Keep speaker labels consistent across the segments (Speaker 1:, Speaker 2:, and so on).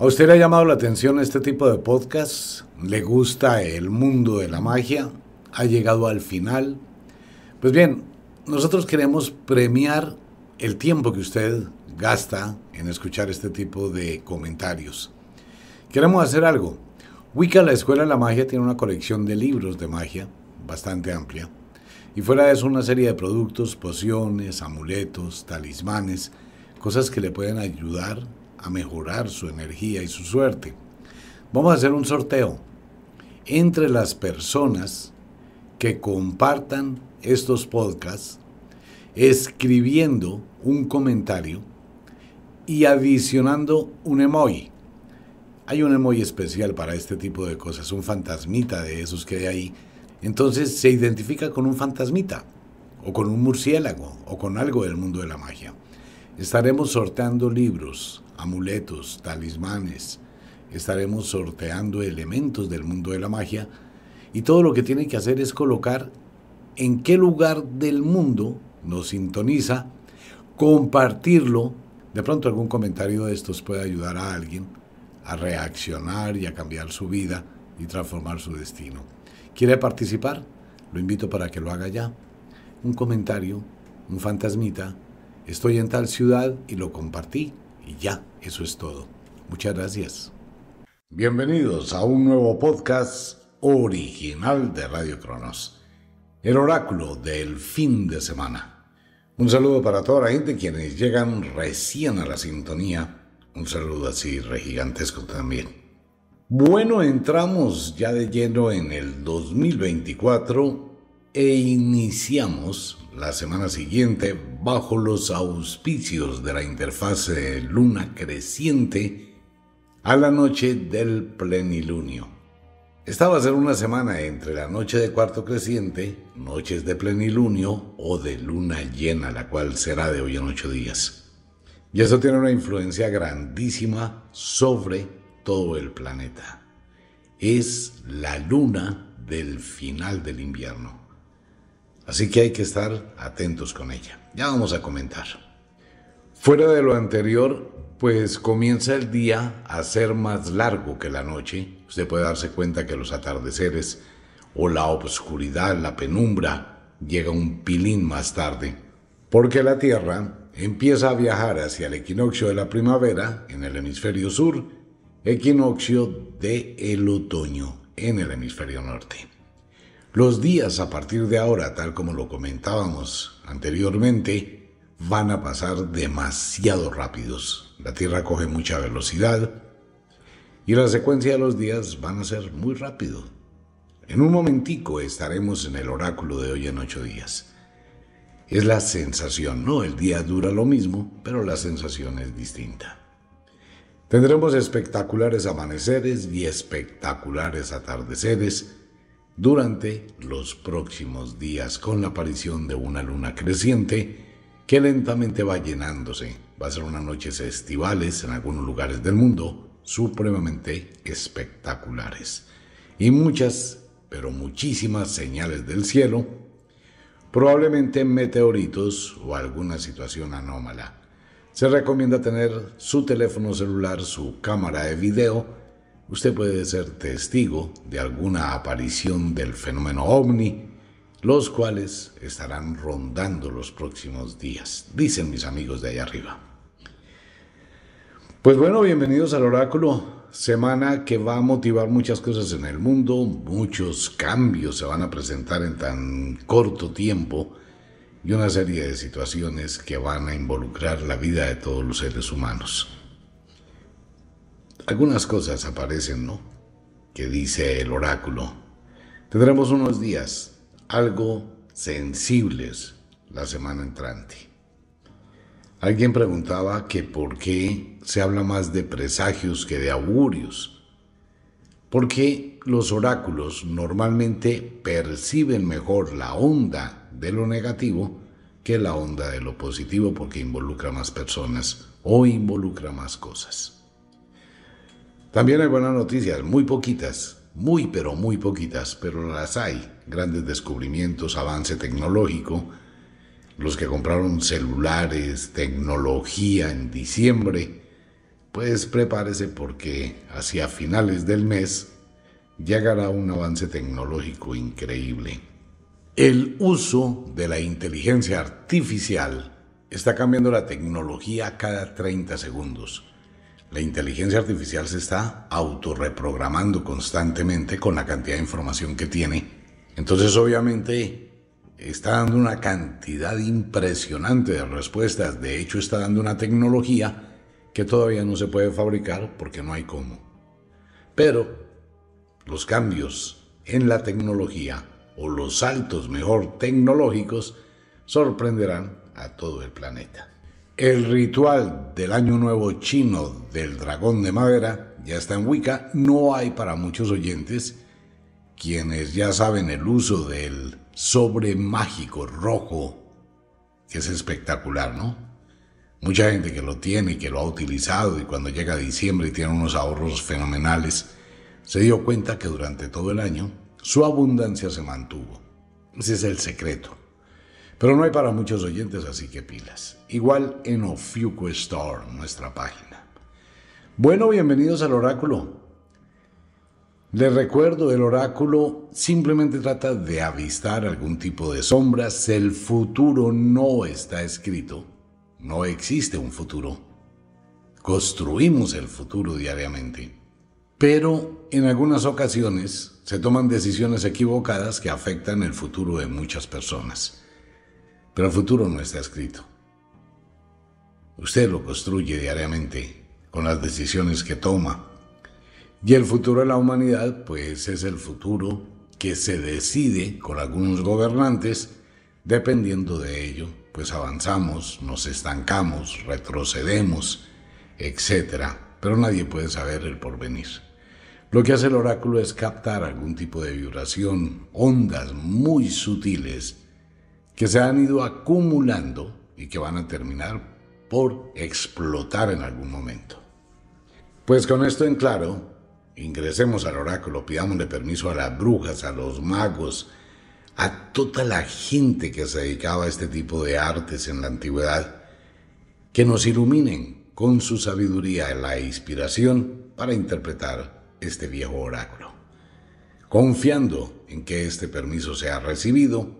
Speaker 1: ¿A usted le ha llamado la atención este tipo de podcast? ¿Le gusta el mundo de la magia? ¿Ha llegado al final? Pues bien, nosotros queremos premiar el tiempo que usted gasta en escuchar este tipo de comentarios. Queremos hacer algo. Wicca, la Escuela de la Magia, tiene una colección de libros de magia bastante amplia. Y fuera de eso, una serie de productos, pociones, amuletos, talismanes, cosas que le pueden ayudar a mejorar su energía y su suerte. Vamos a hacer un sorteo entre las personas que compartan estos podcasts escribiendo un comentario y adicionando un emoji. Hay un emoji especial para este tipo de cosas, un fantasmita de esos que hay ahí. Entonces se identifica con un fantasmita, o con un murciélago, o con algo del mundo de la magia. Estaremos sorteando libros amuletos, talismanes. Estaremos sorteando elementos del mundo de la magia y todo lo que tiene que hacer es colocar en qué lugar del mundo nos sintoniza, compartirlo. De pronto algún comentario de estos puede ayudar a alguien a reaccionar y a cambiar su vida y transformar su destino. ¿Quiere participar? Lo invito para que lo haga ya. Un comentario, un fantasmita, estoy en tal ciudad y lo compartí. Y ya, eso es todo. Muchas gracias. Bienvenidos a un nuevo podcast original de Radio Cronos, el oráculo del fin de semana. Un saludo para toda la gente quienes llegan recién a la sintonía. Un saludo así gigantesco también. Bueno, entramos ya de lleno en el 2024 e iniciamos la semana siguiente bajo los auspicios de la interfase luna creciente a la noche del plenilunio. Esta va a ser una semana entre la noche de cuarto creciente, noches de plenilunio o de luna llena, la cual será de hoy en ocho días. Y eso tiene una influencia grandísima sobre todo el planeta. Es la luna del final del invierno. Así que hay que estar atentos con ella. Ya vamos a comentar. Fuera de lo anterior, pues comienza el día a ser más largo que la noche. Usted puede darse cuenta que los atardeceres o la obscuridad, la penumbra, llega un pilín más tarde. Porque la Tierra empieza a viajar hacia el equinoccio de la primavera en el hemisferio sur, equinoccio de el otoño en el hemisferio norte. Los días a partir de ahora, tal como lo comentábamos anteriormente, van a pasar demasiado rápidos. La Tierra coge mucha velocidad y la secuencia de los días van a ser muy rápido. En un momentico estaremos en el oráculo de hoy en ocho días. Es la sensación, ¿no? El día dura lo mismo, pero la sensación es distinta. Tendremos espectaculares amaneceres y espectaculares atardeceres durante los próximos días con la aparición de una luna creciente que lentamente va llenándose. Va a ser unas noches estivales en algunos lugares del mundo supremamente espectaculares. Y muchas, pero muchísimas señales del cielo, probablemente meteoritos o alguna situación anómala. Se recomienda tener su teléfono celular, su cámara de video, Usted puede ser testigo de alguna aparición del fenómeno ovni, los cuales estarán rondando los próximos días, dicen mis amigos de allá arriba. Pues bueno, bienvenidos al oráculo, semana que va a motivar muchas cosas en el mundo, muchos cambios se van a presentar en tan corto tiempo y una serie de situaciones que van a involucrar la vida de todos los seres humanos algunas cosas aparecen, ¿no? Que dice el oráculo. Tendremos unos días algo sensibles la semana entrante. Alguien preguntaba que por qué se habla más de presagios que de augurios. Porque los oráculos normalmente perciben mejor la onda de lo negativo que la onda de lo positivo porque involucra más personas o involucra más cosas. También hay buenas noticias, muy poquitas, muy pero muy poquitas, pero las hay. Grandes descubrimientos, avance tecnológico. Los que compraron celulares, tecnología en diciembre, pues prepárese porque hacia finales del mes llegará un avance tecnológico increíble. El uso de la inteligencia artificial está cambiando la tecnología cada 30 segundos. La inteligencia artificial se está autorreprogramando constantemente con la cantidad de información que tiene. Entonces obviamente está dando una cantidad impresionante de respuestas. De hecho está dando una tecnología que todavía no se puede fabricar porque no hay cómo. Pero los cambios en la tecnología o los saltos mejor tecnológicos sorprenderán a todo el planeta. El ritual del Año Nuevo chino del dragón de madera ya está en Wicca. No hay para muchos oyentes quienes ya saben el uso del sobre mágico rojo, que es espectacular, ¿no? Mucha gente que lo tiene, que lo ha utilizado y cuando llega diciembre y tiene unos ahorros fenomenales, se dio cuenta que durante todo el año su abundancia se mantuvo. Ese es el secreto. Pero no hay para muchos oyentes, así que pilas. Igual en Ofiuco Store, nuestra página. Bueno, bienvenidos al oráculo. Les recuerdo, el oráculo simplemente trata de avistar algún tipo de sombras. El futuro no está escrito. No existe un futuro. Construimos el futuro diariamente. Pero en algunas ocasiones se toman decisiones equivocadas que afectan el futuro de muchas personas pero el futuro no está escrito. Usted lo construye diariamente con las decisiones que toma. Y el futuro de la humanidad, pues es el futuro que se decide con algunos gobernantes dependiendo de ello, pues avanzamos, nos estancamos, retrocedemos, etc. Pero nadie puede saber el porvenir. Lo que hace el oráculo es captar algún tipo de vibración, ondas muy sutiles, que se han ido acumulando y que van a terminar por explotar en algún momento. Pues con esto en claro, ingresemos al oráculo, pidámosle permiso a las brujas, a los magos, a toda la gente que se dedicaba a este tipo de artes en la antigüedad, que nos iluminen con su sabiduría y la inspiración para interpretar este viejo oráculo. Confiando en que este permiso sea recibido,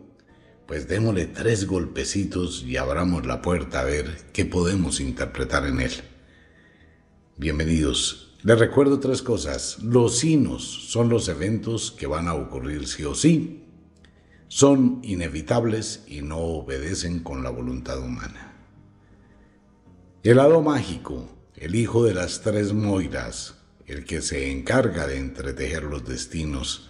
Speaker 1: pues démosle tres golpecitos y abramos la puerta a ver qué podemos interpretar en él. Bienvenidos. Les recuerdo tres cosas. Los sinos son los eventos que van a ocurrir sí o sí. Son inevitables y no obedecen con la voluntad humana. El hado mágico, el hijo de las tres Moiras, el que se encarga de entretejer los destinos,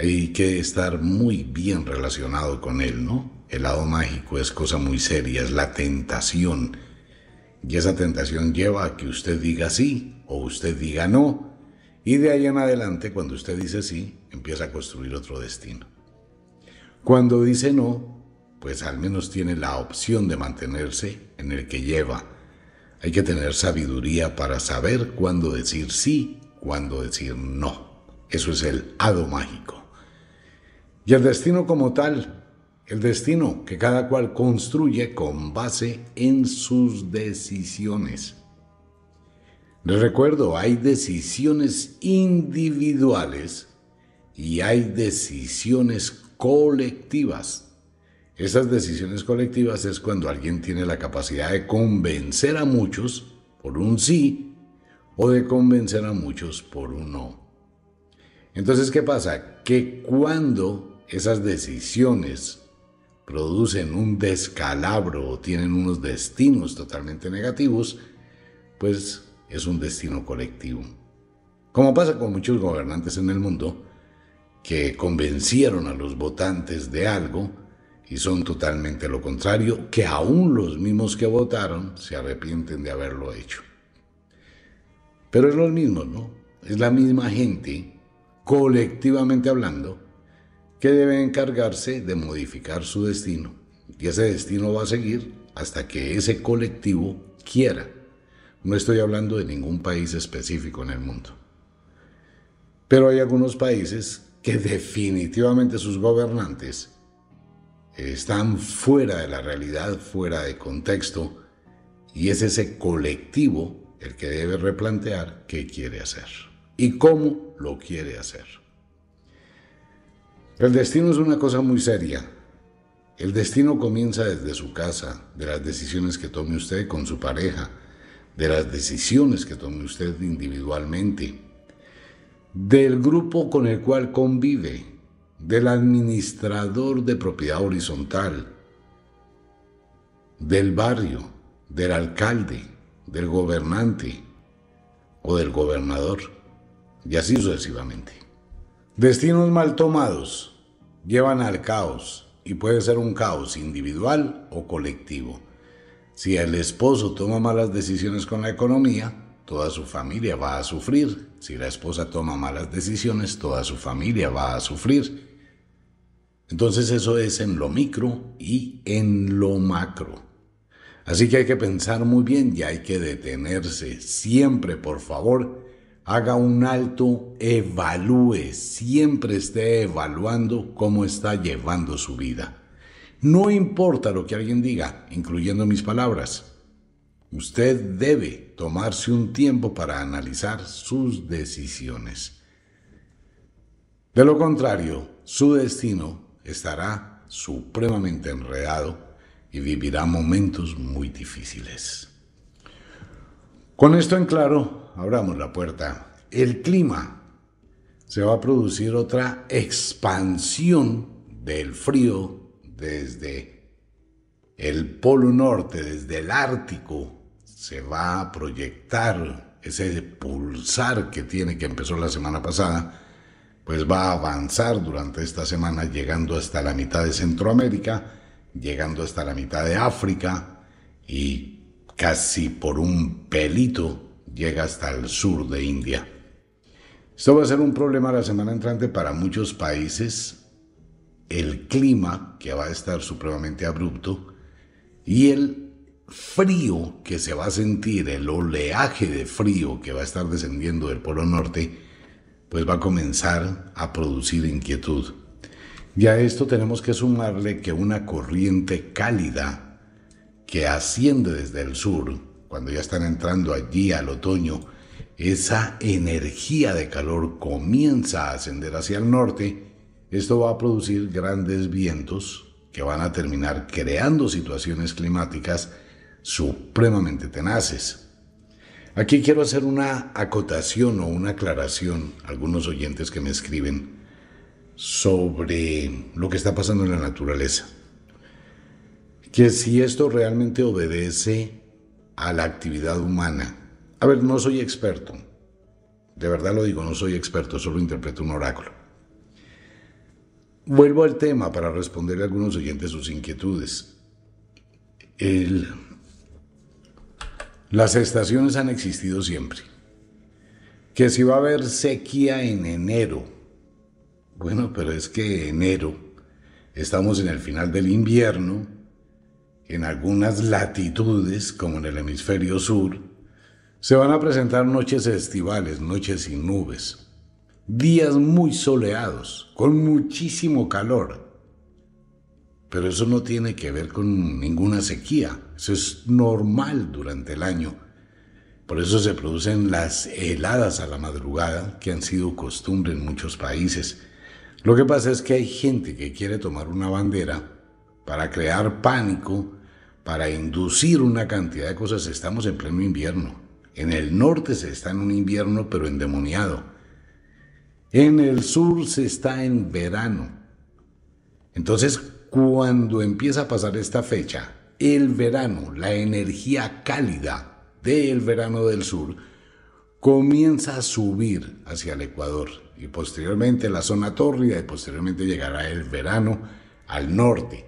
Speaker 1: hay que estar muy bien relacionado con él, ¿no? El lado mágico es cosa muy seria, es la tentación. Y esa tentación lleva a que usted diga sí o usted diga no. Y de ahí en adelante, cuando usted dice sí, empieza a construir otro destino. Cuando dice no, pues al menos tiene la opción de mantenerse en el que lleva. Hay que tener sabiduría para saber cuándo decir sí, cuándo decir no. Eso es el hado mágico. Y el destino como tal, el destino que cada cual construye con base en sus decisiones. Les recuerdo, hay decisiones individuales y hay decisiones colectivas. Esas decisiones colectivas es cuando alguien tiene la capacidad de convencer a muchos por un sí o de convencer a muchos por un no. Entonces, ¿qué pasa? Que cuando esas decisiones producen un descalabro o tienen unos destinos totalmente negativos, pues es un destino colectivo. Como pasa con muchos gobernantes en el mundo, que convencieron a los votantes de algo y son totalmente lo contrario, que aún los mismos que votaron se arrepienten de haberlo hecho. Pero es lo mismo, ¿no? Es la misma gente, colectivamente hablando, que debe encargarse de modificar su destino. Y ese destino va a seguir hasta que ese colectivo quiera. No estoy hablando de ningún país específico en el mundo. Pero hay algunos países que definitivamente sus gobernantes están fuera de la realidad, fuera de contexto, y es ese colectivo el que debe replantear qué quiere hacer y cómo lo quiere hacer. El destino es una cosa muy seria. El destino comienza desde su casa, de las decisiones que tome usted con su pareja, de las decisiones que tome usted individualmente, del grupo con el cual convive, del administrador de propiedad horizontal, del barrio, del alcalde, del gobernante o del gobernador, y así sucesivamente. Destinos mal tomados llevan al caos y puede ser un caos individual o colectivo. Si el esposo toma malas decisiones con la economía, toda su familia va a sufrir. Si la esposa toma malas decisiones, toda su familia va a sufrir. Entonces eso es en lo micro y en lo macro. Así que hay que pensar muy bien y hay que detenerse siempre, por favor, haga un alto, evalúe, siempre esté evaluando cómo está llevando su vida. No importa lo que alguien diga, incluyendo mis palabras, usted debe tomarse un tiempo para analizar sus decisiones. De lo contrario, su destino estará supremamente enredado y vivirá momentos muy difíciles. Con esto en claro, abramos la puerta. El clima. Se va a producir otra expansión del frío desde el Polo Norte, desde el Ártico. Se va a proyectar ese pulsar que tiene que empezó la semana pasada, pues va a avanzar durante esta semana, llegando hasta la mitad de Centroamérica, llegando hasta la mitad de África y casi por un pelito llega hasta el sur de India. Esto va a ser un problema la semana entrante para muchos países. El clima, que va a estar supremamente abrupto, y el frío que se va a sentir, el oleaje de frío que va a estar descendiendo del Polo Norte, pues va a comenzar a producir inquietud. Y a esto tenemos que sumarle que una corriente cálida que asciende desde el sur cuando ya están entrando allí al otoño, esa energía de calor comienza a ascender hacia el norte, esto va a producir grandes vientos que van a terminar creando situaciones climáticas supremamente tenaces. Aquí quiero hacer una acotación o una aclaración a algunos oyentes que me escriben sobre lo que está pasando en la naturaleza. Que si esto realmente obedece a la actividad humana. A ver, no soy experto. De verdad lo digo, no soy experto, solo interpreto un oráculo. Vuelvo al tema para responderle a algunos oyentes sus inquietudes. las estaciones han existido siempre. Que si va a haber sequía en enero, bueno, pero es que enero estamos en el final del invierno, en algunas latitudes, como en el hemisferio sur, se van a presentar noches estivales, noches sin nubes, días muy soleados, con muchísimo calor. Pero eso no tiene que ver con ninguna sequía, eso es normal durante el año. Por eso se producen las heladas a la madrugada, que han sido costumbre en muchos países. Lo que pasa es que hay gente que quiere tomar una bandera para crear pánico para inducir una cantidad de cosas. Estamos en pleno invierno. En el norte se está en un invierno, pero endemoniado. En el sur se está en verano. Entonces, cuando empieza a pasar esta fecha, el verano, la energía cálida del verano del sur, comienza a subir hacia el Ecuador y posteriormente la zona tórrida y posteriormente llegará el verano al norte.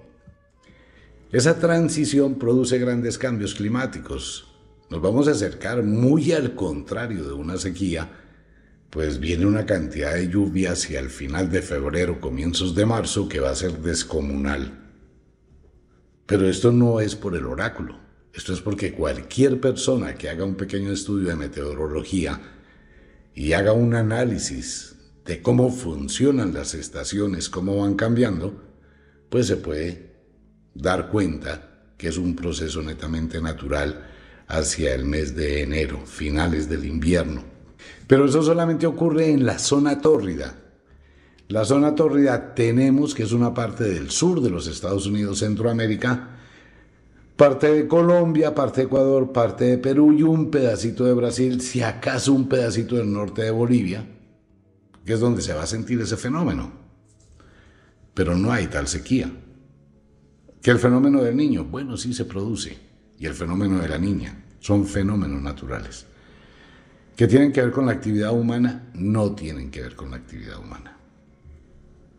Speaker 1: Esa transición produce grandes cambios climáticos. Nos vamos a acercar muy al contrario de una sequía, pues viene una cantidad de lluvia hacia el final de febrero, comienzos de marzo, que va a ser descomunal. Pero esto no es por el oráculo, esto es porque cualquier persona que haga un pequeño estudio de meteorología y haga un análisis de cómo funcionan las estaciones, cómo van cambiando, pues se puede dar cuenta que es un proceso netamente natural hacia el mes de enero, finales del invierno. Pero eso solamente ocurre en la zona tórrida. La zona tórrida tenemos que es una parte del sur de los Estados Unidos, Centroamérica, parte de Colombia, parte de Ecuador, parte de Perú y un pedacito de Brasil, si acaso un pedacito del norte de Bolivia, que es donde se va a sentir ese fenómeno. Pero no hay tal sequía. ¿Que el fenómeno del niño? Bueno, sí se produce. Y el fenómeno de la niña. Son fenómenos naturales. ¿Que tienen que ver con la actividad humana? No tienen que ver con la actividad humana.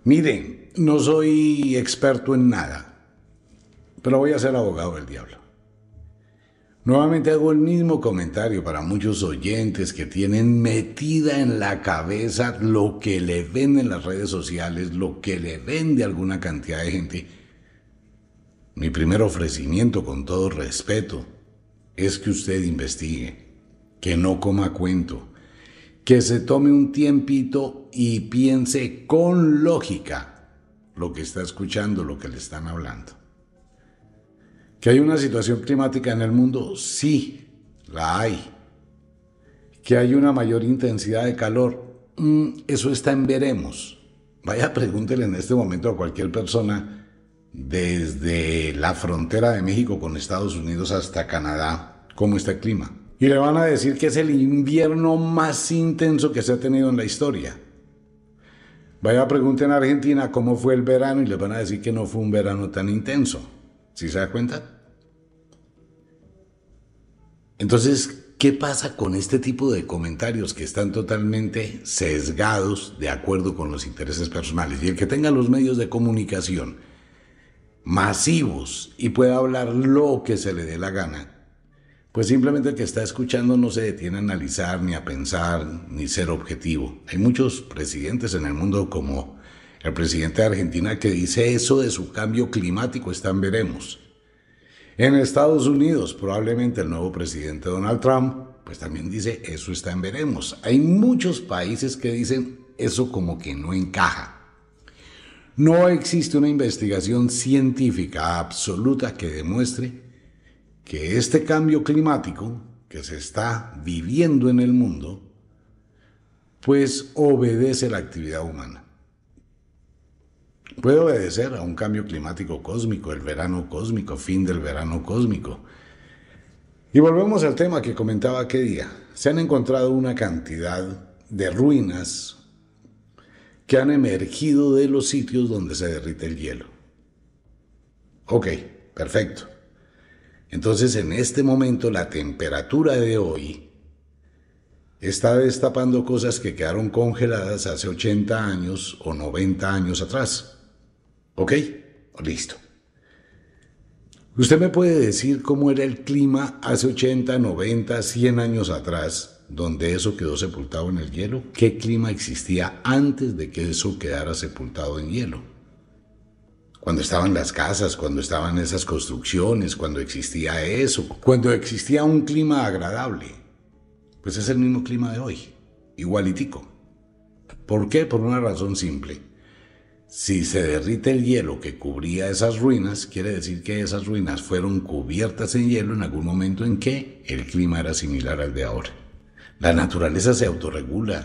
Speaker 1: Miren, no soy experto en nada, pero voy a ser abogado del diablo. Nuevamente hago el mismo comentario para muchos oyentes que tienen metida en la cabeza lo que le ven en las redes sociales, lo que le vende alguna cantidad de gente mi primer ofrecimiento, con todo respeto, es que usted investigue, que no coma cuento, que se tome un tiempito y piense con lógica lo que está escuchando, lo que le están hablando. ¿Que hay una situación climática en el mundo? Sí, la hay. ¿Que hay una mayor intensidad de calor? Mm, eso está en veremos. Vaya, pregúntele en este momento a cualquier persona desde la frontera de México con Estados Unidos hasta Canadá, cómo está el clima. Y le van a decir que es el invierno más intenso que se ha tenido en la historia. Vaya, preguntar en Argentina cómo fue el verano y le van a decir que no fue un verano tan intenso. ¿Sí se da cuenta? Entonces, ¿qué pasa con este tipo de comentarios que están totalmente sesgados de acuerdo con los intereses personales? Y el que tenga los medios de comunicación masivos y pueda hablar lo que se le dé la gana, pues simplemente el que está escuchando no se detiene a analizar, ni a pensar, ni ser objetivo. Hay muchos presidentes en el mundo como el presidente de Argentina que dice eso de su cambio climático, en veremos. En Estados Unidos, probablemente el nuevo presidente Donald Trump, pues también dice eso está en veremos. Hay muchos países que dicen eso como que no encaja. No existe una investigación científica absoluta que demuestre que este cambio climático que se está viviendo en el mundo, pues obedece la actividad humana. Puede obedecer a un cambio climático cósmico, el verano cósmico, fin del verano cósmico. Y volvemos al tema que comentaba aquel día. Se han encontrado una cantidad de ruinas que han emergido de los sitios donde se derrite el hielo. Ok, perfecto. Entonces en este momento la temperatura de hoy está destapando cosas que quedaron congeladas hace 80 años o 90 años atrás. ¿Ok? Listo. ¿Usted me puede decir cómo era el clima hace 80, 90, 100 años atrás donde eso quedó sepultado en el hielo? ¿Qué clima existía antes de que eso quedara sepultado en hielo? Cuando estaban las casas, cuando estaban esas construcciones, cuando existía eso, cuando existía un clima agradable. Pues es el mismo clima de hoy, igualitico. ¿Por qué? Por una razón simple. Si se derrite el hielo que cubría esas ruinas, quiere decir que esas ruinas fueron cubiertas en hielo en algún momento en que el clima era similar al de ahora. La naturaleza se autorregula.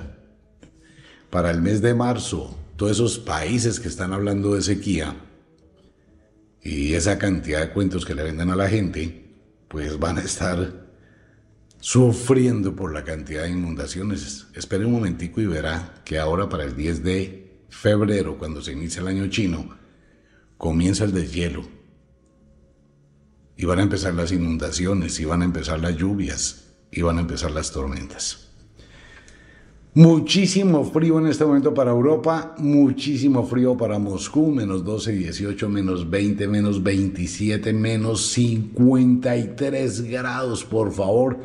Speaker 1: Para el mes de marzo, todos esos países que están hablando de sequía y esa cantidad de cuentos que le venden a la gente, pues van a estar sufriendo por la cantidad de inundaciones. Espere un momentico y verá que ahora para el 10 de febrero, cuando se inicia el año chino, comienza el deshielo. Y van a empezar las inundaciones, y van a empezar las lluvias, y van a empezar las tormentas. Muchísimo frío en este momento para Europa, muchísimo frío para Moscú, menos 12, 18, menos 20, menos 27, menos 53 grados, por favor,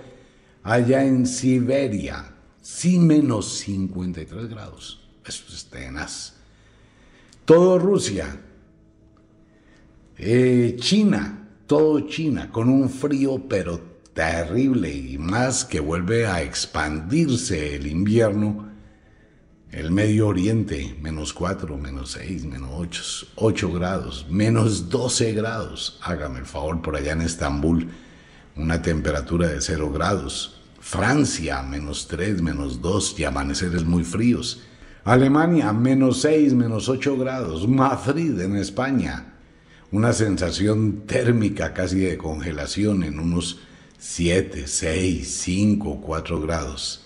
Speaker 1: allá en Siberia, sí menos 53 grados, eso es tenaz. Todo Rusia, eh, China, todo China, con un frío pero terrible y más que vuelve a expandirse el invierno, el Medio Oriente, menos 4, menos 6, menos 8, 8 grados, menos 12 grados. Hágame el favor, por allá en Estambul, una temperatura de 0 grados. Francia, menos 3, menos 2 y amaneceres muy fríos. Alemania, menos 6, menos 8 grados. Madrid, en España, una sensación térmica casi de congelación en unos 7, 6, 5, 4 grados.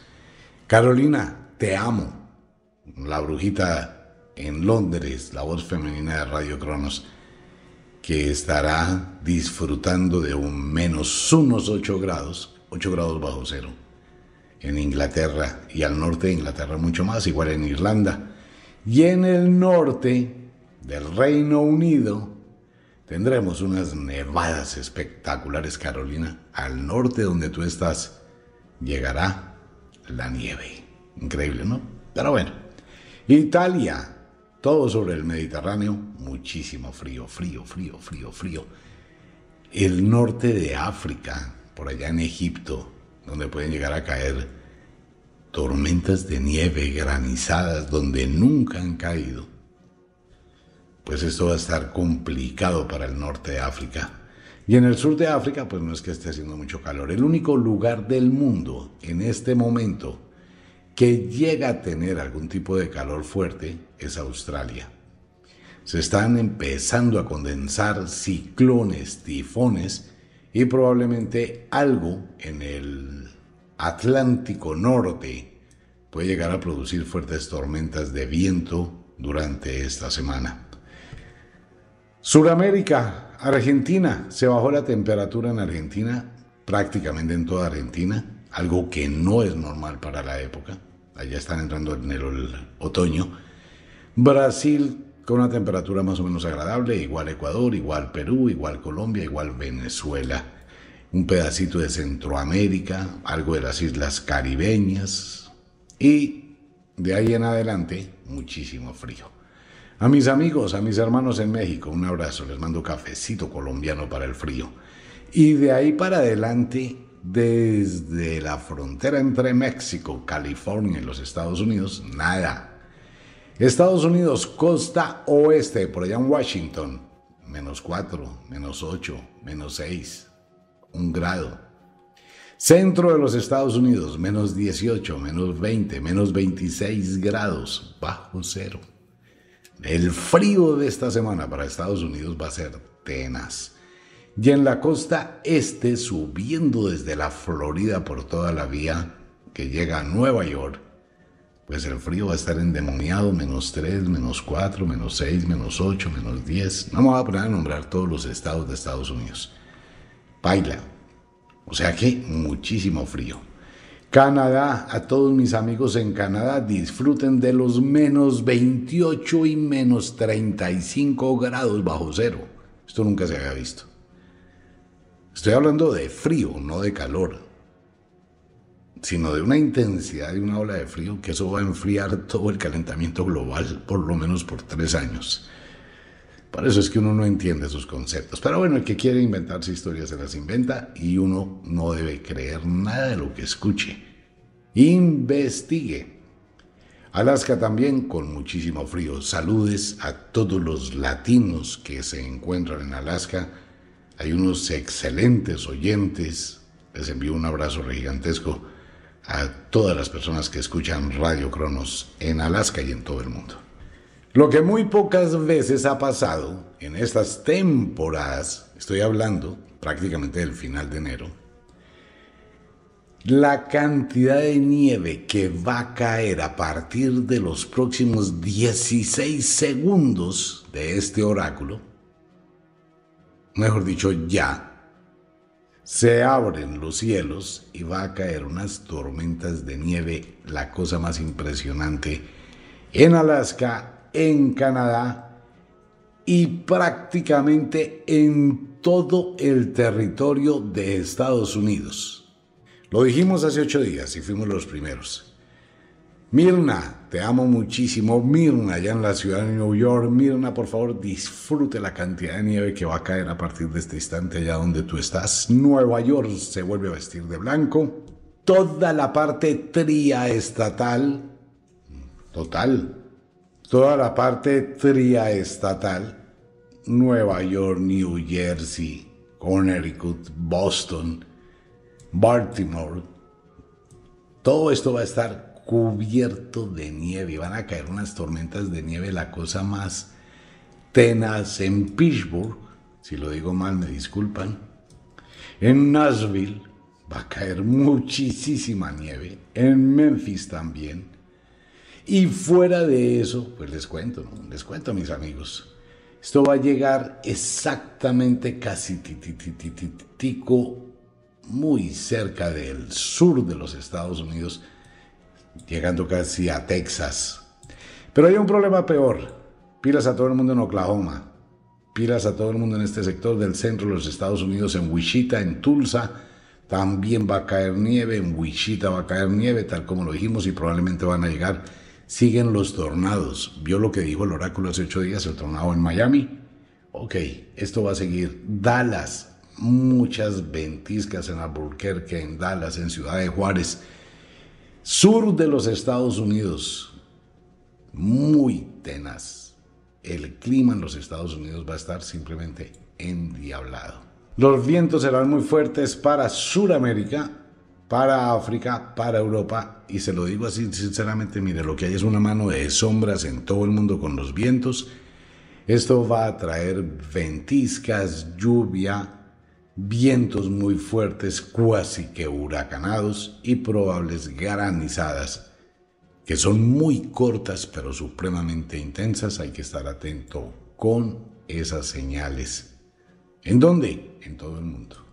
Speaker 1: Carolina, te amo. La brujita en Londres, la voz femenina de Radio Cronos, que estará disfrutando de un menos unos 8 grados, 8 grados bajo cero, en Inglaterra y al norte de Inglaterra mucho más, igual en Irlanda. Y en el norte del Reino Unido, Tendremos unas nevadas espectaculares, Carolina. Al norte donde tú estás, llegará la nieve. Increíble, ¿no? Pero bueno. Italia, todo sobre el Mediterráneo, muchísimo frío, frío, frío, frío, frío. El norte de África, por allá en Egipto, donde pueden llegar a caer tormentas de nieve granizadas donde nunca han caído pues esto va a estar complicado para el norte de África. Y en el sur de África, pues no es que esté haciendo mucho calor. El único lugar del mundo en este momento que llega a tener algún tipo de calor fuerte es Australia. Se están empezando a condensar ciclones, tifones y probablemente algo en el Atlántico Norte puede llegar a producir fuertes tormentas de viento durante esta semana. Suramérica, Argentina, se bajó la temperatura en Argentina, prácticamente en toda Argentina, algo que no es normal para la época. Allá están entrando en el, el otoño. Brasil con una temperatura más o menos agradable, igual Ecuador, igual Perú, igual Colombia, igual Venezuela, un pedacito de Centroamérica, algo de las islas caribeñas y de ahí en adelante muchísimo frío. A mis amigos, a mis hermanos en México, un abrazo, les mando cafecito colombiano para el frío. Y de ahí para adelante, desde la frontera entre México, California y los Estados Unidos, nada. Estados Unidos, costa oeste, por allá en Washington, menos 4, menos 8, menos 6, un grado. Centro de los Estados Unidos, menos 18, menos 20, menos 26 grados, bajo cero. El frío de esta semana para Estados Unidos va a ser tenaz. Y en la costa este, subiendo desde la Florida por toda la vía que llega a Nueva York, pues el frío va a estar endemoniado, menos 3, menos 4, menos 6, menos 8, menos 10. No me voy a poner a nombrar todos los estados de Estados Unidos. Baila. O sea que muchísimo frío. Canadá, a todos mis amigos en Canadá, disfruten de los menos 28 y menos 35 grados bajo cero. Esto nunca se había visto. Estoy hablando de frío, no de calor, sino de una intensidad de una ola de frío que eso va a enfriar todo el calentamiento global por lo menos por tres años. Por eso es que uno no entiende esos conceptos. Pero bueno, el que quiere inventarse historias se las inventa y uno no debe creer nada de lo que escuche. Investigue. Alaska también con muchísimo frío. Saludes a todos los latinos que se encuentran en Alaska. Hay unos excelentes oyentes. Les envío un abrazo gigantesco a todas las personas que escuchan Radio Cronos en Alaska y en todo el mundo. Lo que muy pocas veces ha pasado en estas temporadas, estoy hablando prácticamente del final de enero, la cantidad de nieve que va a caer a partir de los próximos 16 segundos de este oráculo, mejor dicho, ya, se abren los cielos y va a caer unas tormentas de nieve, la cosa más impresionante en Alaska, en Canadá y prácticamente en todo el territorio de Estados Unidos. Lo dijimos hace ocho días y fuimos los primeros. Mirna, te amo muchísimo. Mirna, allá en la ciudad de Nueva York. Mirna, por favor, disfrute la cantidad de nieve que va a caer a partir de este instante allá donde tú estás. Nueva York se vuelve a vestir de blanco. Toda la parte estatal. total, toda la parte estatal Nueva York, New Jersey, Connecticut, Boston, Baltimore, todo esto va a estar cubierto de nieve y van a caer unas tormentas de nieve, la cosa más tenaz en Pittsburgh, si lo digo mal me disculpan, en Nashville va a caer muchísima nieve, en Memphis también, y fuera de eso, pues les cuento, les cuento mis amigos. Esto va a llegar exactamente casi tico, muy cerca del sur de los Estados Unidos, llegando casi a Texas. Pero hay un problema peor. Pilas a todo el mundo en Oklahoma. Pilas a todo el mundo en este sector del centro de los Estados Unidos, en Wichita, en Tulsa. También va a caer nieve, en Wichita va a caer nieve, tal como lo dijimos, y probablemente van a llegar Siguen los tornados. ¿Vio lo que dijo el oráculo hace ocho días, el tornado en Miami? Ok, esto va a seguir. Dallas, muchas ventiscas en Albuquerque, en Dallas, en Ciudad de Juárez. Sur de los Estados Unidos, muy tenaz. El clima en los Estados Unidos va a estar simplemente endiablado. Los vientos serán muy fuertes para Sudamérica, para África, para Europa, y se lo digo así sinceramente, mire, lo que hay es una mano de sombras en todo el mundo con los vientos. Esto va a traer ventiscas, lluvia, vientos muy fuertes, cuasi que huracanados y probables granizadas, que son muy cortas pero supremamente intensas. Hay que estar atento con esas señales. ¿En dónde? En todo el mundo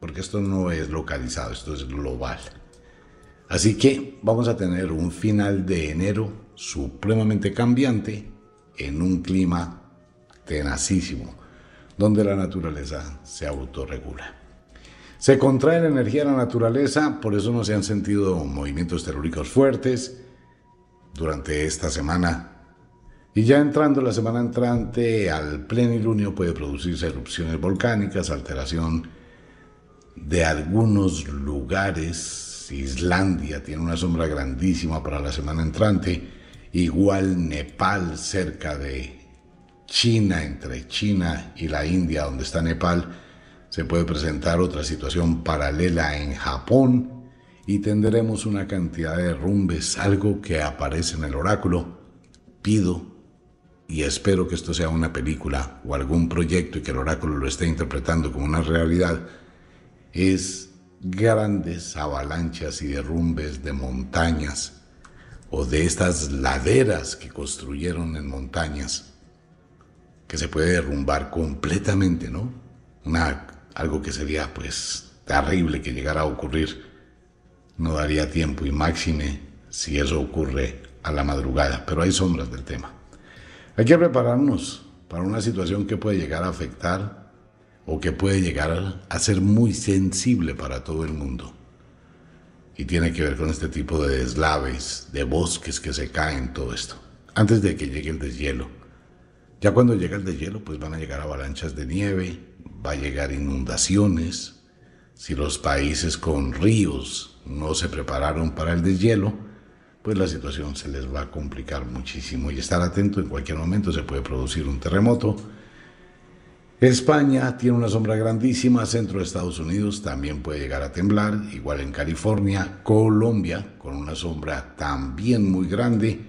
Speaker 1: porque esto no es localizado, esto es global. Así que vamos a tener un final de enero supremamente cambiante en un clima tenacísimo, donde la naturaleza se autorregula. Se contrae la energía de la naturaleza, por eso no se han sentido movimientos telúricos fuertes durante esta semana. Y ya entrando la semana entrante al plenilunio puede producirse erupciones volcánicas, alteración de algunos lugares, Islandia tiene una sombra grandísima para la semana entrante, igual Nepal cerca de China, entre China y la India, donde está Nepal, se puede presentar otra situación paralela en Japón y tendremos una cantidad de rumbes, algo que aparece en el oráculo. Pido y espero que esto sea una película o algún proyecto y que el oráculo lo esté interpretando como una realidad es grandes avalanchas y derrumbes de montañas o de estas laderas que construyeron en montañas que se puede derrumbar completamente, ¿no? Una, algo que sería pues terrible que llegara a ocurrir. No daría tiempo y máxime si eso ocurre a la madrugada, pero hay sombras del tema. Hay que prepararnos para una situación que puede llegar a afectar o que puede llegar a ser muy sensible para todo el mundo. Y tiene que ver con este tipo de deslaves, de bosques que se caen, todo esto, antes de que llegue el deshielo. Ya cuando llegue el deshielo, pues van a llegar avalanchas de nieve, va a llegar inundaciones. Si los países con ríos no se prepararon para el deshielo, pues la situación se les va a complicar muchísimo. Y estar atento, en cualquier momento se puede producir un terremoto, España tiene una sombra grandísima, centro de Estados Unidos también puede llegar a temblar, igual en California, Colombia, con una sombra también muy grande,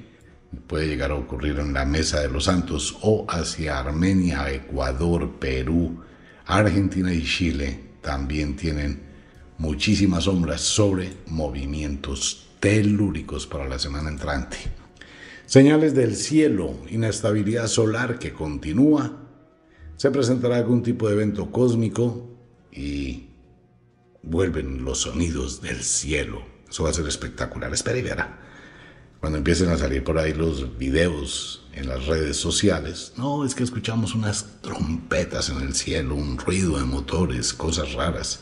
Speaker 1: puede llegar a ocurrir en la Mesa de los Santos o hacia Armenia, Ecuador, Perú, Argentina y Chile también tienen muchísimas sombras sobre movimientos telúricos para la semana entrante. Señales del cielo, inestabilidad solar que continúa se presentará algún tipo de evento cósmico y vuelven los sonidos del cielo. Eso va a ser espectacular, espera y verá. Cuando empiecen a salir por ahí los videos en las redes sociales, no, es que escuchamos unas trompetas en el cielo, un ruido de motores, cosas raras,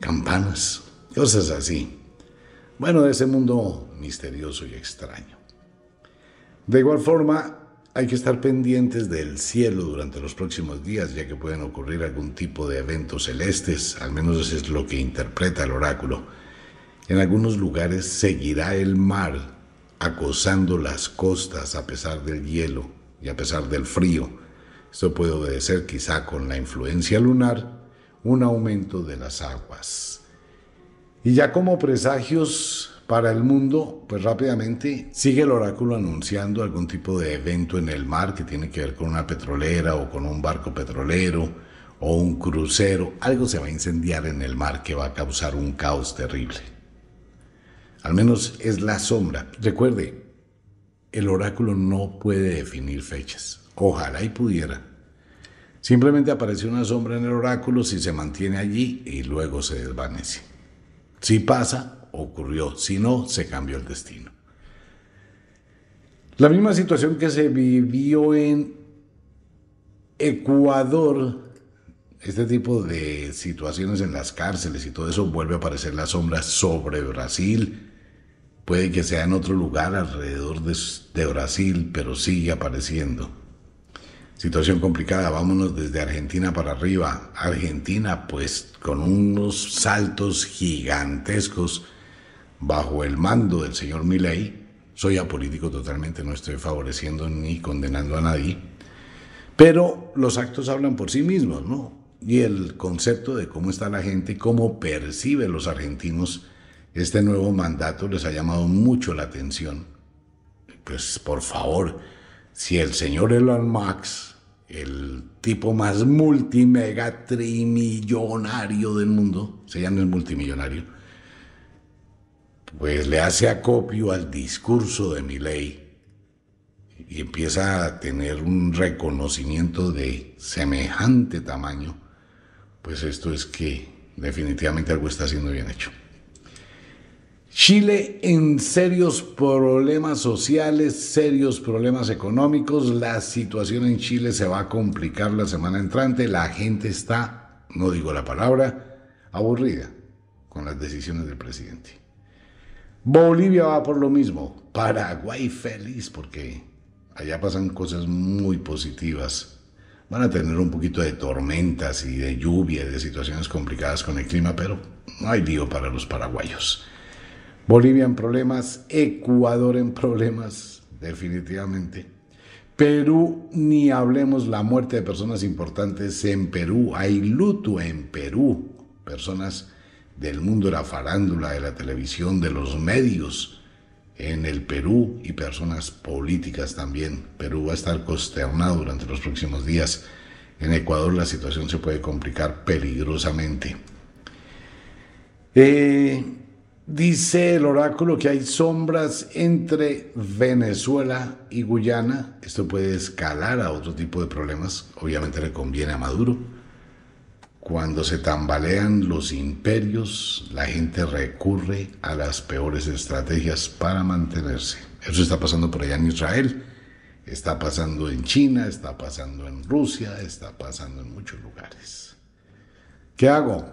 Speaker 1: campanas, cosas así. Bueno, de ese mundo misterioso y extraño. De igual forma, hay que estar pendientes del cielo durante los próximos días, ya que pueden ocurrir algún tipo de eventos celestes, al menos eso es lo que interpreta el oráculo. En algunos lugares seguirá el mar acosando las costas a pesar del hielo y a pesar del frío. Esto puede obedecer quizá con la influencia lunar un aumento de las aguas. Y ya como presagios para el mundo, pues rápidamente sigue el oráculo anunciando algún tipo de evento en el mar que tiene que ver con una petrolera o con un barco petrolero o un crucero. Algo se va a incendiar en el mar que va a causar un caos terrible. Al menos es la sombra. Recuerde, el oráculo no puede definir fechas. Ojalá y pudiera. Simplemente aparece una sombra en el oráculo si se mantiene allí y luego se desvanece. Si pasa, ocurrió, si no, se cambió el destino. La misma situación que se vivió en Ecuador, este tipo de situaciones en las cárceles y todo eso vuelve a aparecer la sombra sobre Brasil. Puede que sea en otro lugar alrededor de, de Brasil, pero sigue apareciendo. Situación complicada, vámonos desde Argentina para arriba. Argentina pues con unos saltos gigantescos bajo el mando del señor Milei, soy apolítico totalmente, no estoy favoreciendo ni condenando a nadie, pero los actos hablan por sí mismos, ¿no? Y el concepto de cómo está la gente, cómo perciben los argentinos este nuevo mandato les ha llamado mucho la atención. Pues por favor, si el señor Elon max el tipo más multimega trimillonario del mundo, se llama el multimillonario, pues le hace acopio al discurso de mi ley y empieza a tener un reconocimiento de semejante tamaño, pues esto es que definitivamente algo está siendo bien hecho. Chile en serios problemas sociales, serios problemas económicos, la situación en Chile se va a complicar la semana entrante, la gente está, no digo la palabra, aburrida con las decisiones del presidente. Bolivia va por lo mismo. Paraguay feliz porque allá pasan cosas muy positivas. Van a tener un poquito de tormentas y de lluvia y de situaciones complicadas con el clima, pero no hay lío para los paraguayos. Bolivia en problemas, Ecuador en problemas, definitivamente. Perú, ni hablemos la muerte de personas importantes en Perú. Hay luto en Perú. Personas del mundo de la farándula, de la televisión, de los medios en el Perú y personas políticas también. Perú va a estar consternado durante los próximos días. En Ecuador la situación se puede complicar peligrosamente. Eh, dice el oráculo que hay sombras entre Venezuela y Guyana. Esto puede escalar a otro tipo de problemas. Obviamente le conviene a Maduro cuando se tambalean los imperios, la gente recurre a las peores estrategias para mantenerse. Eso está pasando por allá en Israel, está pasando en China, está pasando en Rusia, está pasando en muchos lugares. ¿Qué hago?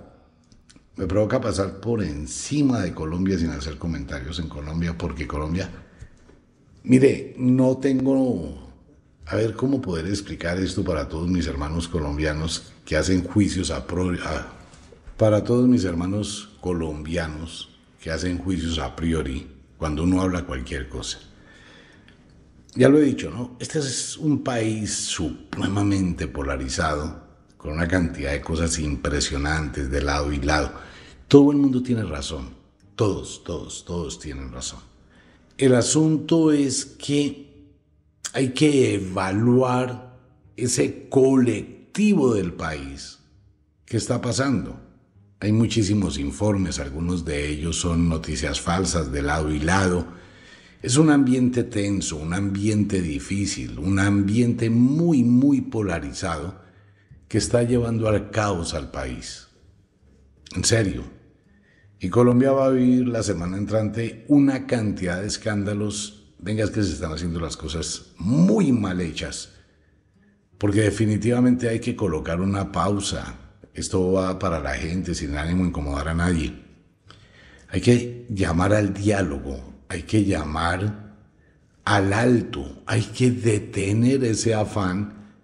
Speaker 1: Me provoca pasar por encima de Colombia sin hacer comentarios en Colombia, porque Colombia, mire, no tengo a ver cómo poder explicar esto para todos mis hermanos colombianos que hacen juicios a, priori? para todos mis hermanos colombianos que hacen juicios a priori cuando uno habla cualquier cosa. Ya lo he dicho, ¿no? Este es un país supremamente polarizado, con una cantidad de cosas impresionantes de lado y lado. Todo el mundo tiene razón. Todos, todos, todos tienen razón. El asunto es que hay que evaluar ese colectivo del país. ¿Qué está pasando? Hay muchísimos informes, algunos de ellos son noticias falsas de lado y lado. Es un ambiente tenso, un ambiente difícil, un ambiente muy, muy polarizado que está llevando al caos al país. En serio. Y Colombia va a vivir la semana entrante una cantidad de escándalos venga, es que se están haciendo las cosas muy mal hechas, porque definitivamente hay que colocar una pausa. Esto va para la gente sin ánimo de incomodar a nadie. Hay que llamar al diálogo, hay que llamar al alto, hay que detener ese afán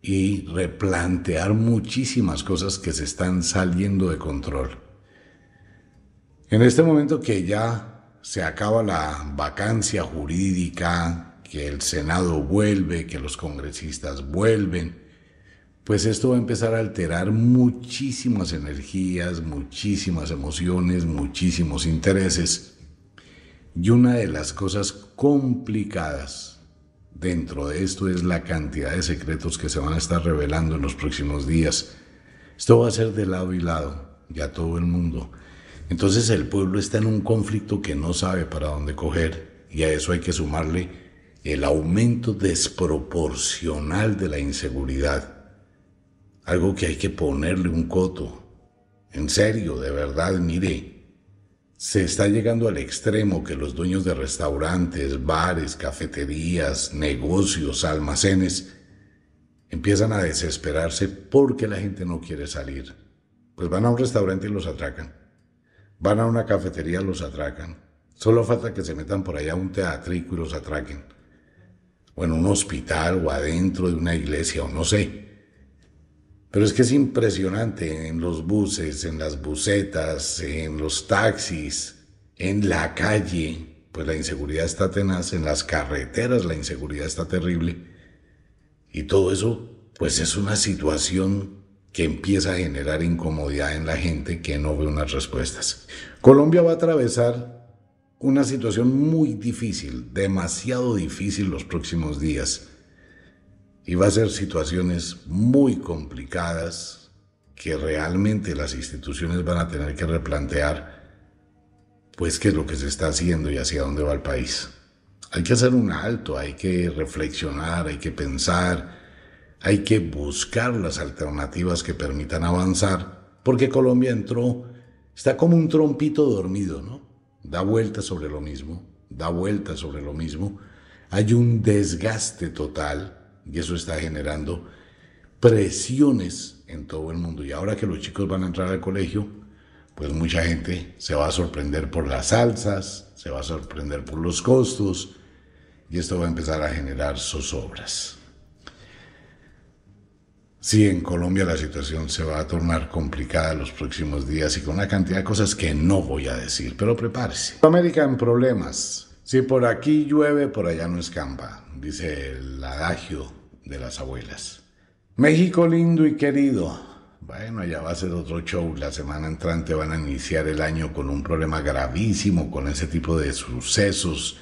Speaker 1: y replantear muchísimas cosas que se están saliendo de control. En este momento que ya se acaba la vacancia jurídica, que el Senado vuelve, que los congresistas vuelven, pues esto va a empezar a alterar muchísimas energías, muchísimas emociones, muchísimos intereses. Y una de las cosas complicadas dentro de esto es la cantidad de secretos que se van a estar revelando en los próximos días. Esto va a ser de lado y lado, ya todo el mundo. Entonces el pueblo está en un conflicto que no sabe para dónde coger y a eso hay que sumarle el aumento desproporcional de la inseguridad. Algo que hay que ponerle un coto. En serio, de verdad, mire, se está llegando al extremo que los dueños de restaurantes, bares, cafeterías, negocios, almacenes, empiezan a desesperarse porque la gente no quiere salir. Pues van a un restaurante y los atracan. Van a una cafetería, los atracan. Solo falta que se metan por allá a un teatrico y los atraquen. en un hospital o adentro de una iglesia o no sé. Pero es que es impresionante en los buses, en las busetas, en los taxis, en la calle. Pues la inseguridad está tenaz, en las carreteras la inseguridad está terrible. Y todo eso, pues es una situación que empieza a generar incomodidad en la gente que no ve unas respuestas. Colombia va a atravesar una situación muy difícil, demasiado difícil los próximos días. Y va a ser situaciones muy complicadas que realmente las instituciones van a tener que replantear, pues qué es lo que se está haciendo y hacia dónde va el país. Hay que hacer un alto, hay que reflexionar, hay que pensar, hay que buscar las alternativas que permitan avanzar, porque Colombia entró, está como un trompito dormido, ¿no? Da vueltas sobre lo mismo, da vueltas sobre lo mismo. Hay un desgaste total y eso está generando presiones en todo el mundo. Y ahora que los chicos van a entrar al colegio, pues mucha gente se va a sorprender por las salsas, se va a sorprender por los costos y esto va a empezar a generar zozobras. Sí, en Colombia la situación se va a tornar complicada los próximos días y con una cantidad de cosas que no voy a decir, pero prepárese. América en problemas. Si por aquí llueve, por allá no escampa, dice el adagio de las abuelas. México lindo y querido. Bueno, allá va a ser otro show. La semana entrante van a iniciar el año con un problema gravísimo, con ese tipo de sucesos,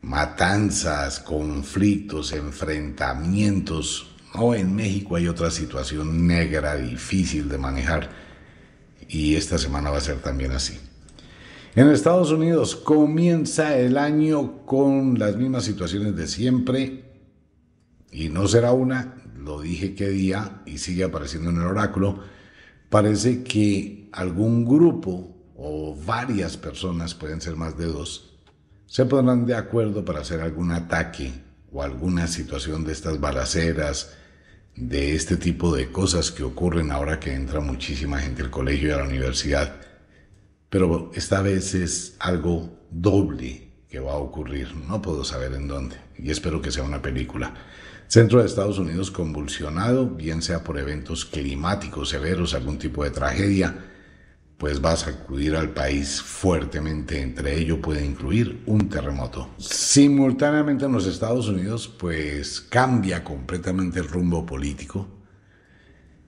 Speaker 1: matanzas, conflictos, enfrentamientos o en México hay otra situación negra, difícil de manejar, y esta semana va a ser también así. En Estados Unidos comienza el año con las mismas situaciones de siempre, y no será una, lo dije qué día, y sigue apareciendo en el oráculo, parece que algún grupo o varias personas, pueden ser más de dos, se pondrán de acuerdo para hacer algún ataque o alguna situación de estas balaceras, de este tipo de cosas que ocurren ahora que entra muchísima gente al colegio y a la universidad. Pero esta vez es algo doble que va a ocurrir. No puedo saber en dónde. Y espero que sea una película. Centro de Estados Unidos convulsionado, bien sea por eventos climáticos severos, algún tipo de tragedia, pues va a acudir al país fuertemente, entre ello puede incluir un terremoto. Simultáneamente en los Estados Unidos, pues cambia completamente el rumbo político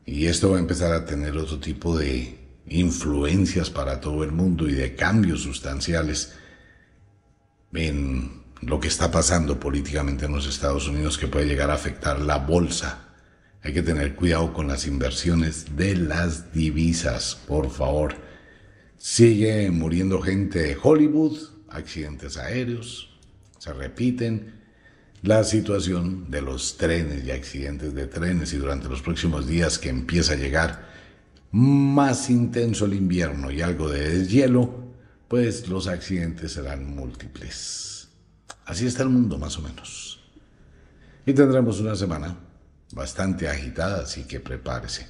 Speaker 1: y esto va a empezar a tener otro tipo de influencias para todo el mundo y de cambios sustanciales en lo que está pasando políticamente en los Estados Unidos que puede llegar a afectar la bolsa hay que tener cuidado con las inversiones de las divisas, por favor. Sigue muriendo gente de Hollywood, accidentes aéreos, se repiten. La situación de los trenes y accidentes de trenes y durante los próximos días que empieza a llegar más intenso el invierno y algo de deshielo, pues los accidentes serán múltiples. Así está el mundo más o menos. Y tendremos una semana bastante agitada, así que prepárese.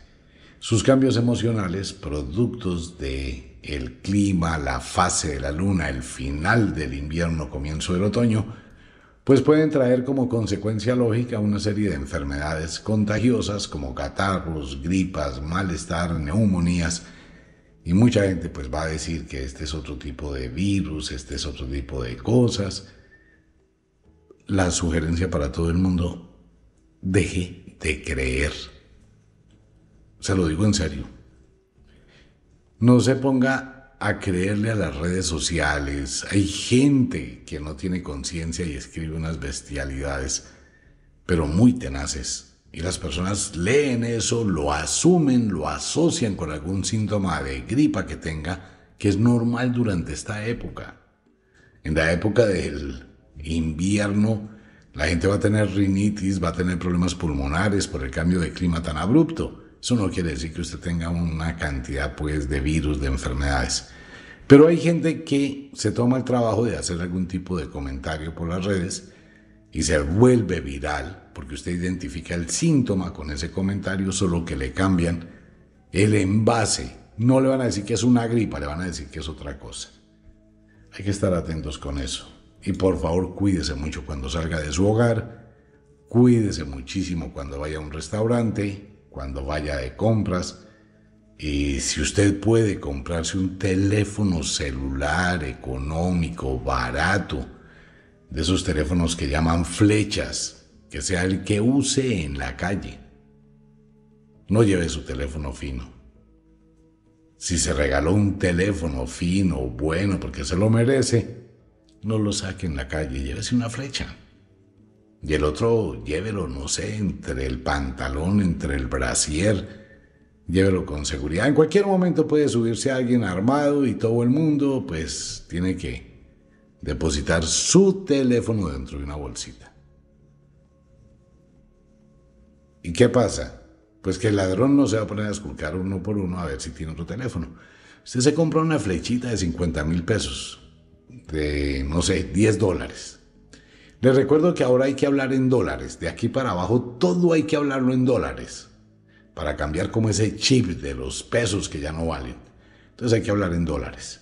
Speaker 1: Sus cambios emocionales, productos de el clima, la fase de la luna, el final del invierno, comienzo del otoño, pues pueden traer como consecuencia lógica una serie de enfermedades contagiosas como catarros, gripas, malestar, neumonías, y mucha gente pues va a decir que este es otro tipo de virus, este es otro tipo de cosas. La sugerencia para todo el mundo, deje de creer. Se lo digo en serio. No se ponga a creerle a las redes sociales. Hay gente que no tiene conciencia y escribe unas bestialidades, pero muy tenaces. Y las personas leen eso, lo asumen, lo asocian con algún síntoma de gripa que tenga, que es normal durante esta época. En la época del invierno, la gente va a tener rinitis, va a tener problemas pulmonares por el cambio de clima tan abrupto. Eso no quiere decir que usted tenga una cantidad pues de virus, de enfermedades. Pero hay gente que se toma el trabajo de hacer algún tipo de comentario por las redes y se vuelve viral porque usted identifica el síntoma con ese comentario, solo que le cambian el envase. No le van a decir que es una gripa, le van a decir que es otra cosa. Hay que estar atentos con eso. Y por favor, cuídese mucho cuando salga de su hogar, cuídese muchísimo cuando vaya a un restaurante, cuando vaya de compras. Y si usted puede comprarse un teléfono celular económico, barato, de esos teléfonos que llaman flechas, que sea el que use en la calle. No lleve su teléfono fino. Si se regaló un teléfono fino, bueno, porque se lo merece, no lo saque en la calle, llévese una flecha. Y el otro, llévelo, no sé, entre el pantalón, entre el brasier. Llévelo con seguridad. En cualquier momento puede subirse alguien armado y todo el mundo, pues, tiene que depositar su teléfono dentro de una bolsita. ¿Y qué pasa? Pues que el ladrón no se va a poner a esculcar uno por uno a ver si tiene otro teléfono. Usted se compra una flechita de 50 mil pesos, de, no sé, 10 dólares. Les recuerdo que ahora hay que hablar en dólares. De aquí para abajo todo hay que hablarlo en dólares. Para cambiar como ese chip de los pesos que ya no valen. Entonces hay que hablar en dólares.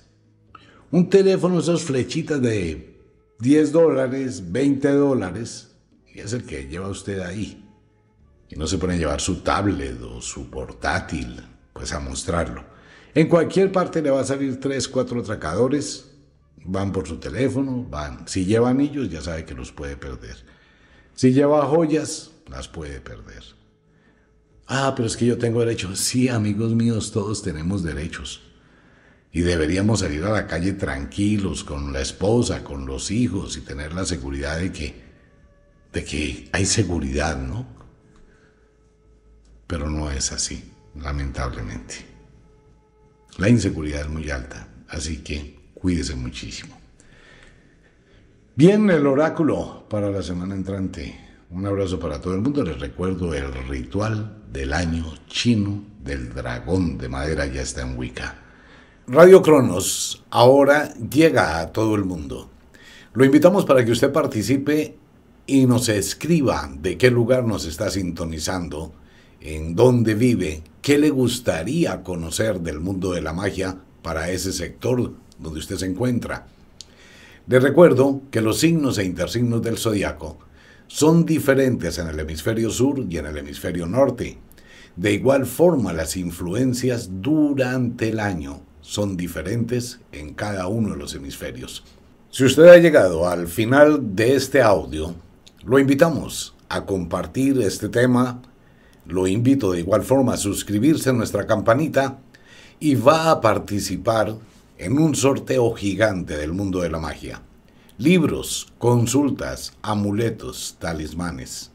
Speaker 1: Un teléfono, esas flechitas de 10 dólares, 20 dólares, es el que lleva usted ahí. Y no se pone a llevar su tablet o su portátil, pues a mostrarlo. En cualquier parte le va a salir 3, 4 atracadores Van por su teléfono, van. Si lleva anillos, ya sabe que los puede perder. Si lleva joyas, las puede perder. Ah, pero es que yo tengo derechos. Sí, amigos míos, todos tenemos derechos. Y deberíamos salir a la calle tranquilos, con la esposa, con los hijos, y tener la seguridad de que, de que hay seguridad, ¿no? Pero no es así, lamentablemente. La inseguridad es muy alta, así que Cuídese muchísimo. Bien, el oráculo para la semana entrante. Un abrazo para todo el mundo. Les recuerdo el ritual del año chino del dragón de madera ya está en Wicca. Radio Cronos ahora llega a todo el mundo. Lo invitamos para que usted participe y nos escriba de qué lugar nos está sintonizando, en dónde vive, qué le gustaría conocer del mundo de la magia para ese sector donde usted se encuentra. Le recuerdo que los signos e intersignos del zodiaco son diferentes en el hemisferio sur y en el hemisferio norte. De igual forma, las influencias durante el año son diferentes en cada uno de los hemisferios. Si usted ha llegado al final de este audio, lo invitamos a compartir este tema, lo invito de igual forma a suscribirse a nuestra campanita y va a participar en un sorteo gigante del mundo de la magia. Libros, consultas, amuletos, talismanes.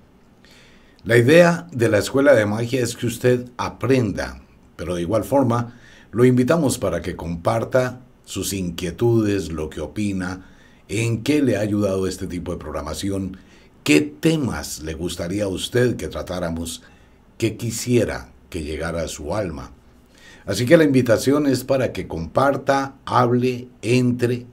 Speaker 1: La idea de la escuela de magia es que usted aprenda, pero de igual forma lo invitamos para que comparta sus inquietudes, lo que opina, en qué le ha ayudado este tipo de programación, qué temas le gustaría a usted que tratáramos, qué quisiera que llegara a su alma. Así que la invitación es para que comparta, hable, entre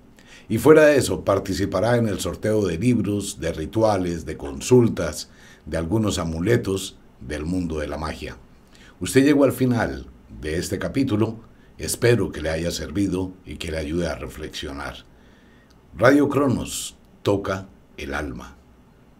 Speaker 1: y fuera de eso participará en el sorteo de libros, de rituales, de consultas, de algunos amuletos del mundo de la magia. Usted llegó al final de este capítulo, espero que le haya servido y que le ayude a reflexionar. Radio Cronos toca el alma.